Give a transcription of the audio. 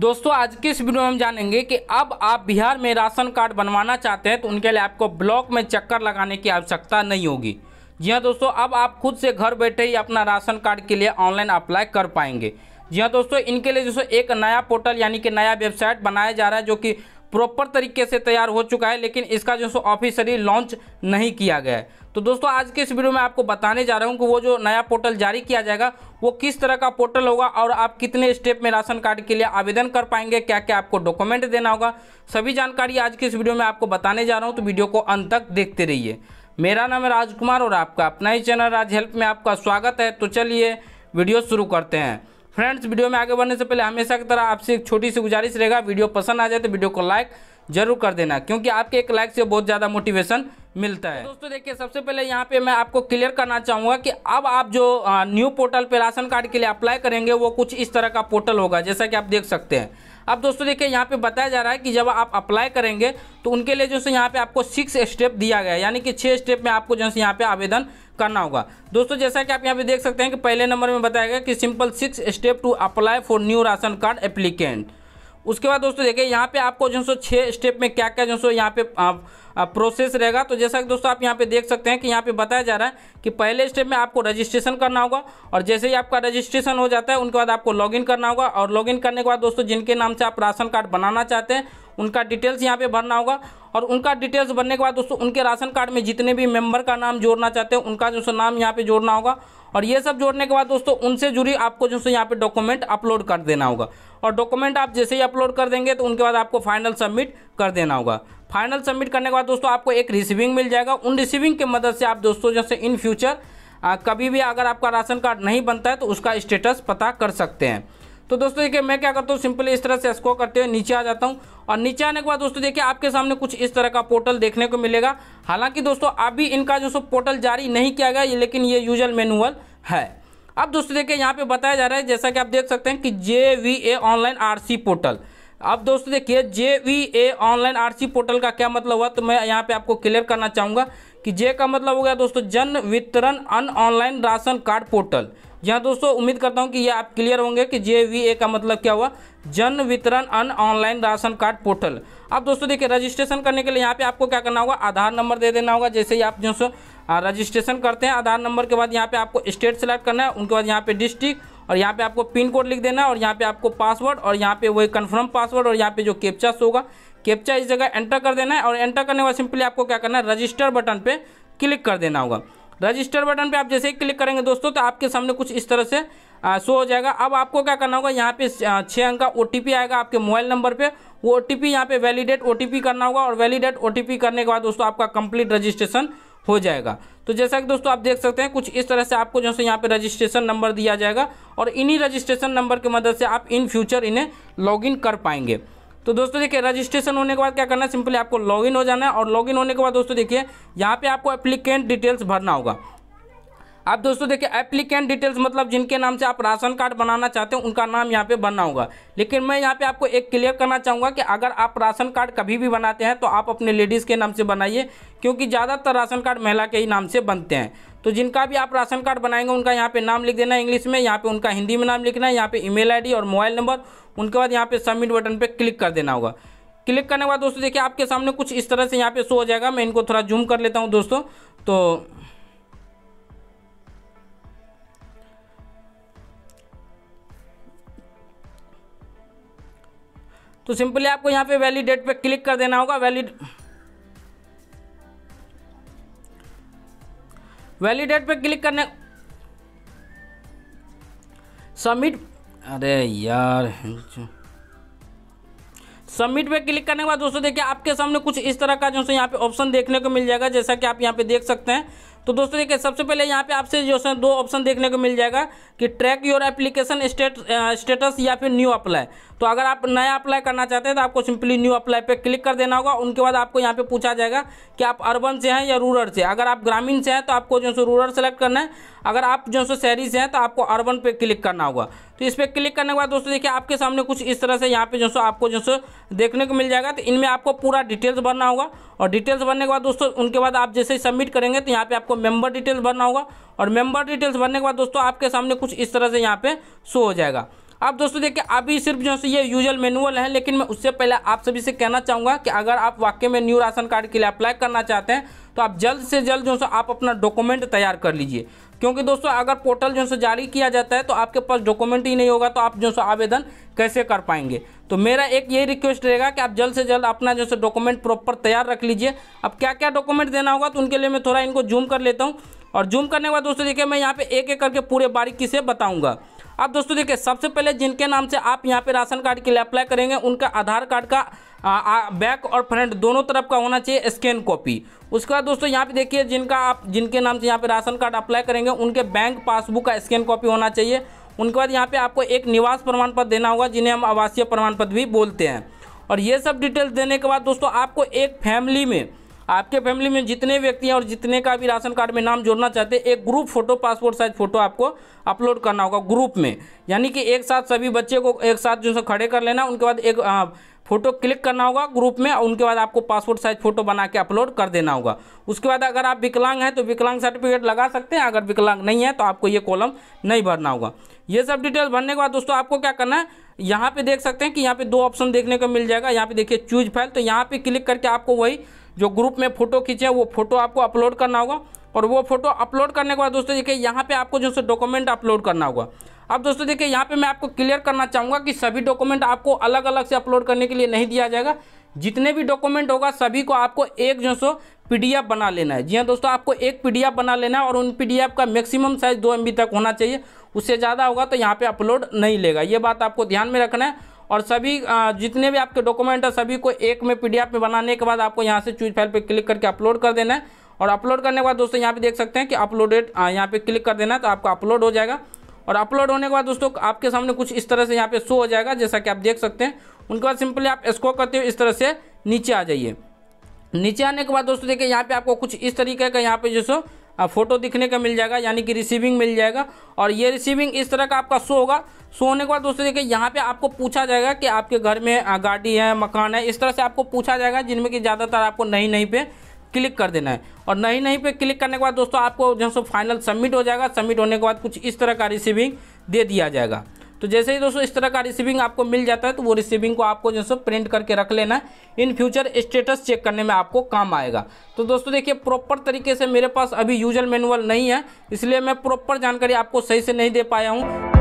दोस्तों आज के इस वीडियो में हम जानेंगे कि अब आप बिहार में राशन कार्ड बनवाना चाहते हैं तो उनके लिए आपको ब्लॉक में चक्कर लगाने की आवश्यकता नहीं होगी जी हाँ दोस्तों अब आप खुद से घर बैठे ही अपना राशन कार्ड के लिए ऑनलाइन अप्लाई कर पाएंगे जी हाँ दोस्तों इनके लिए दोस्तों एक नया पोर्टल यानी कि नया वेबसाइट बनाया जा रहा है जो कि प्रॉपर तरीके से तैयार हो चुका है लेकिन इसका जो सो ऑफिसरी लॉन्च नहीं किया गया है तो दोस्तों आज के इस वीडियो में आपको बताने जा रहा हूँ कि वो जो नया पोर्टल जारी किया जाएगा वो किस तरह का पोर्टल होगा और आप कितने स्टेप में राशन कार्ड के लिए आवेदन कर पाएंगे क्या क्या आपको डॉक्यूमेंट देना होगा सभी जानकारी आज के इस वीडियो में आपको बताने जा रहा हूँ तो वीडियो को अंत तक देखते रहिए मेरा नाम है राजकुमार और आपका अपना ही चैनल राज हेल्प में आपका स्वागत है तो चलिए वीडियो शुरू करते हैं फ्रेंड्स वीडियो में आगे बढ़ने से पहले हमेशा की तरह आपसे एक छोटी सी गुजारिश रहेगा वीडियो पसंद आ जाए तो वीडियो को लाइक जरूर कर देना क्योंकि आपके एक लाइक से बहुत ज़्यादा मोटिवेशन मिलता तो है दोस्तों देखिए सबसे पहले यहाँ पे मैं आपको क्लियर करना चाहूँगा कि अब आप जो न्यू पोर्टल पे राशन कार्ड के लिए अप्लाई करेंगे वो कुछ इस तरह का पोर्टल होगा जैसा कि आप देख सकते हैं अब दोस्तों देखिए यहाँ पे बताया जा रहा है कि जब आप अप्लाई करेंगे तो उनके लिए जो है यहाँ पे आपको सिक्स स्टेप दिया गया यानी कि छः स्टेप में आपको जो है यहाँ पे आवेदन करना होगा दोस्तों जैसा कि आप यहाँ पे देख सकते हैं कि पहले नंबर में बताया गया कि simple six step to apply for new ration card applicant उसके बाद दोस्तों देखिए यहाँ पे आपको जो सो छः स्टेप में क्या क्या जो सो यहाँ पे आप, प्रोसेस रहेगा तो जैसा कि दोस्तों आप यहाँ पे देख सकते हैं कि यहाँ पे बताया जा रहा है कि पहले स्टेप में आपको रजिस्ट्रेशन करना होगा और जैसे ही आपका रजिस्ट्रेशन हो जाता है उनके बाद आपको लॉगिन करना होगा और लॉगिन करने के बाद दोस्तों जिनके नाम से आप राशन कार्ड बनाना चाहते हैं उनका डिटेल्स यहाँ पे भरना होगा और उनका डिटेल्स बनने के बाद दोस्तों उनके राशन कार्ड में जितने भी मेंबर का नाम जोड़ना चाहते हैं उनका जो सो नाम यहाँ पे जोड़ना होगा और ये सब जोड़ने के बाद दोस्तों उनसे जुड़ी आपको जो सो यहाँ पे डॉक्यूमेंट अपलोड कर देना होगा और डॉक्यूमेंट आप जैसे ही अपलोड कर देंगे तो उनके बाद आपको फाइनल सबमिट कर देना होगा फाइनल सबमिट करने के बाद दोस्तों आपको एक रिसीविंग मिल जाएगा उन रिसीविंग की मदद से आप दोस्तों जैसे इन फ्यूचर आ, कभी भी अगर आपका राशन कार्ड नहीं बनता है तो उसका स्टेटस पता कर सकते हैं तो दोस्तों देखिए मैं क्या करता हूँ सिंपली इस तरह से स्को करते हुए नीचे आ जाता हूँ और नीचे आने के बाद दोस्तों देखिए आपके सामने कुछ इस तरह का पोर्टल देखने को मिलेगा हालांकि दोस्तों अभी इनका जो सो पोर्टल जारी नहीं किया गया लेकिन ये यूजल मैनुअल है अब दोस्तों देखिए यहाँ पे बताया जा रहा है जैसा कि आप देख सकते हैं कि J V A online R C portal अब दोस्तों देखिए J V A online R C portal का क्या मतलब हुआ तो मैं यहाँ पे आपको क्लियर करना चाहूँगा कि जे का मतलब हो गया दोस्तों जन वितरण अन ऑनलाइन राशन कार्ड पोर्टल यहाँ दोस्तों उम्मीद करता हूँ कि ये आप क्लियर होंगे कि जे का मतलब क्या हुआ जन वितरण अन ऑनलाइन राशन कार्ड पोर्टल अब दोस्तों देखिए रजिस्ट्रेशन करने के लिए यहाँ पे आपको क्या करना होगा आधार नंबर दे देना होगा जैसे ही आप जो रजिस्ट्रेशन करते हैं आधार नंबर के बाद यहाँ पे आपको स्टेट सेलेक्ट करना है उनके बाद यहाँ पे डिस्ट्रिक्ट और यहाँ पे आपको पिन कोड लिख देना है और यहाँ पे आपको पासवर्ड और यहाँ पे वही कन्फर्म पासवर्ड और यहाँ पे जो कैप्चा होगा कैप्चा इस जगह एंटर कर देना है और एंटर करने के बाद सिंपली आपको क्या करना है रजिस्टर बटन पर क्लिक कर देना होगा रजिस्टर बटन पे आप जैसे ही क्लिक करेंगे दोस्तों तो आपके सामने कुछ इस तरह से आ, शो हो जाएगा अब आपको क्या करना होगा यहाँ पे छः अंक का ओ आएगा आपके मोबाइल नंबर पे वो ओ टी यहाँ पे वैलिडेट ओ करना होगा और वैलिडेट ओ करने के बाद दोस्तों आपका कंप्लीट रजिस्ट्रेशन हो जाएगा तो जैसा कि दोस्तों आप देख सकते हैं कुछ इस तरह से आपको जो है यहाँ पे रजिस्ट्रेशन नंबर दिया जाएगा और इन्हीं रजिस्ट्रेशन नंबर की मदद से आप इन फ्यूचर इन्हें लॉगिन कर पाएंगे तो दोस्तों देखिए रजिस्ट्रेशन होने के बाद क्या करना है सिंपली आपको लॉगिन हो जाना है और लॉगिन होने के बाद दोस्तों देखिए यहाँ पे आपको एप्लीकेंट डिटेल्स भरना होगा आप दोस्तों देखिए एप्लीकेंट डिटेल्स मतलब जिनके नाम से आप राशन कार्ड बनाना चाहते हैं उनका नाम यहाँ पे बनना होगा लेकिन मैं यहाँ पे आपको एक क्लियर करना चाहूँगा कि अगर आप राशन कार्ड कभी भी बनाते हैं तो आप अपने लेडीज़ के नाम से बनाइए क्योंकि ज़्यादातर राशन कार्ड महिला के ही नाम से बनते हैं तो जिनका भी आप राशन कार्ड बनाएंगे उनका यहाँ पे नाम लिख देना है इंग्लिश में यहाँ पे उनका हिंदी में नाम लिखना है यहाँ पे ईमेल आईडी और मोबाइल नंबर उनके बाद यहाँ पे सबमिट बटन पे क्लिक कर देना होगा क्लिक करने के बाद दोस्तों देखिए आपके सामने कुछ इस तरह से यहाँ पे शो हो जाएगा मैं इनको थोड़ा जूम कर लेता हूँ दोस्तों तो तो सिंपली आपको यहाँ पे वैलिडेट पे क्लिक कर देना होगा वैलिड वैलिडेट पे क्लिक करने सबमिट अरे यार सबमिट पे क्लिक करने के बाद दोस्तों देखिए आपके सामने कुछ इस तरह का जो है यहाँ पे ऑप्शन देखने को मिल जाएगा जैसा कि आप यहाँ पे देख सकते हैं तो दोस्तों देखिए सबसे पहले यहाँ पे आपसे जो है दो ऑप्शन देखने को मिल जाएगा कि ट्रैक योर एप्लीकेशन स्टेटस या फिर न्यू अप्लाई तो अगर आप नया अप्लाई करना चाहते हैं तो आपको सिंपली न्यू अप्लाई पे क्लिक कर देना होगा उनके बाद आपको यहाँ पे पूछा जाएगा कि आप अर्बन से हैं या रूरल से अगर आप ग्रामीण से हैं तो आपको जो सो रूरल सेलेक्ट करना है अगर आप जो सो शहरी से हैं तो आपको अर्बन पे क्लिक करना होगा तो इस पर क्लिक करने के बाद दोस्तों देखिए आपके सामने कुछ इस तरह से यहाँ पे जो सो आपको जो सो देखने को मिल जाएगा तो इनमें आपको पूरा डिटेल्स भरना होगा और डिटेल्स भरने के बाद दोस्तों उनके बाद आप जैसे ही सबमिट करेंगे तो यहाँ पे आपको मेंबर डिटेल्स भरना होगा और मेंबर डिटेल्स भरने के बाद दोस्तों आपके सामने कुछ इस तरह से यहाँ पे शो हो जाएगा अब दोस्तों देखिए अभी सिर्फ जो है ये यूजल मैनुअल है लेकिन मैं उससे पहले आप सभी से कहना चाहूँगा कि अगर आप वाक्य में न्यू राशन कार्ड के लिए अप्लाई करना चाहते हैं तो आप जल्द से जल्द जो है आप अपना डॉक्यूमेंट तैयार कर लीजिए क्योंकि दोस्तों अगर पोर्टल जो है जारी किया जाता है तो आपके पास डॉक्यूमेंट ही नहीं होगा तो आप जो है आवेदन कैसे कर पाएंगे तो मेरा एक यही रिक्वेस्ट रहेगा कि आप जल्द से जल्द अपना जो है डॉक्यूमेंट प्रॉपर तैयार रख लीजिए अब क्या क्या डॉक्यूमेंट देना होगा तो उनके लिए मैं थोड़ा इनको जूम कर लेता हूँ और जूम करने के बाद दोस्तों देखिए मैं यहाँ पे एक एक करके पूरे बारीकी से बताऊँगा अब दोस्तों देखिए सबसे पहले जिनके नाम से आप यहाँ पे राशन कार्ड के लिए अप्लाई करेंगे उनका आधार कार्ड का आ, आ, बैक और फ्रंट दोनों तरफ का होना चाहिए स्कैन कॉपी उसके बाद दोस्तों यहाँ पे देखिए जिनका आप जिनके नाम से यहाँ पे राशन कार्ड अप्लाई करेंगे उनके बैंक पासबुक का स्कैन कॉपी होना चाहिए उनके बाद यहाँ पे आपको एक निवास प्रमाण पत्र देना होगा जिन्हें हम आवासीय प्रमाण पत्र भी बोलते हैं और ये सब डिटेल्स देने के बाद दोस्तों आपको एक फैमिली में आपके फैमिली में जितने व्यक्ति हैं और जितने का भी राशन कार्ड में नाम जोड़ना चाहते हैं एक group photo passport size photo आपको अपलोड करना होगा ग्रुप में यानी कि एक साथ सभी बच्चे को एक साथ जो खड़े कर लेना उनके बाद एक आ, फोटो क्लिक करना होगा ग्रुप में और उनके बाद आपको पासपोर्ट साइज फोटो बना के अपलोड कर देना होगा उसके बाद अगर आप विकलांग हैं तो विकलांग सर्टिफिकेट लगा सकते हैं अगर विकलांग नहीं है तो आपको ये कॉलम नहीं भरना होगा ये सब डिटेल भरने के बाद दोस्तों आपको क्या करना है यहाँ पे देख सकते हैं कि यहाँ पे दो ऑप्शन देखने को मिल जाएगा यहाँ पे देखिए चूज फाइल तो यहाँ पे क्लिक करके आपको वही जो ग्रुप में फोटो खींचे हैं वो फोटो आपको अपलोड करना होगा और वो फोटो अपलोड करने के बाद दोस्तों देखिए यहाँ पे आपको जो सो डॉक्यूमेंट अपलोड करना होगा अब दोस्तों देखिए यहाँ पे मैं आपको क्लियर करना चाहूँगा कि सभी डॉक्यूमेंट आपको अलग अलग से अपलोड करने के लिए नहीं दिया जाएगा जितने भी डॉक्यूमेंट होगा सभी को आपको एक जो सो पीडीएफ बना लेना है जी हाँ दोस्तों आपको एक पीडीएफ बना लेना है और उन पीडीएफ का मैक्सिमम साइज दो एमबी तक होना चाहिए उससे ज़्यादा होगा तो यहाँ पे अपलोड नहीं लेगा ये बात आपको ध्यान में रखना है और सभी जितने भी आपके डॉक्यूमेंट है सभी को एक में पीडीएफ में बनाने के बाद आपको यहाँ से चूज फाइल पर क्लिक करके अपलोड कर देना है और अपलोड करने के बाद दोस्तों यहाँ पे देख सकते हैं कि अपलोडेड यहाँ पे क्लिक कर देना है तो आपका अपलोड हो जाएगा और अपलोड होने के बाद दोस्तों आपके सामने कुछ इस तरह से यहाँ पे शो हो जाएगा जैसा कि आप देख सकते हैं उनके बाद सिंपली आप स्को करते हो इस तरह से नीचे आ जाइए नीचे आने के बाद दोस्तों देखिए यहाँ पे आपको कुछ इस तरीके का यहाँ पे जो सो फ़ोटो दिखने का मिल जाएगा यानी कि रिसीविंग मिल जाएगा और ये रिसीविंग इस तरह का आपका शो होगा शो होने के बाद दोस्तों देखिए यहाँ पे आपको पूछा जाएगा कि आपके घर में गाड़ी है मकान है इस तरह से आपको पूछा जाएगा जिनमें कि ज़्यादातर आपको नहीं नहीं पे क्लिक कर देना है और नहीं नहीं पे क्लिक करने के बाद दोस्तों आपको जो फाइनल सबमिट हो जाएगा सबमिट होने के बाद कुछ इस तरह का रिसीविंग दे दिया जाएगा तो जैसे ही दोस्तों इस तरह का रिसीविंग आपको मिल जाता है तो वो रिसीविंग को आपको जो प्रिंट करके रख लेना इन फ्यूचर स्टेटस चेक करने में आपको काम आएगा तो दोस्तों देखिए प्रॉपर तरीके से मेरे पास अभी यूजर मैनुअल नहीं है इसलिए मैं प्रॉपर जानकारी आपको सही से नहीं दे पाया हूँ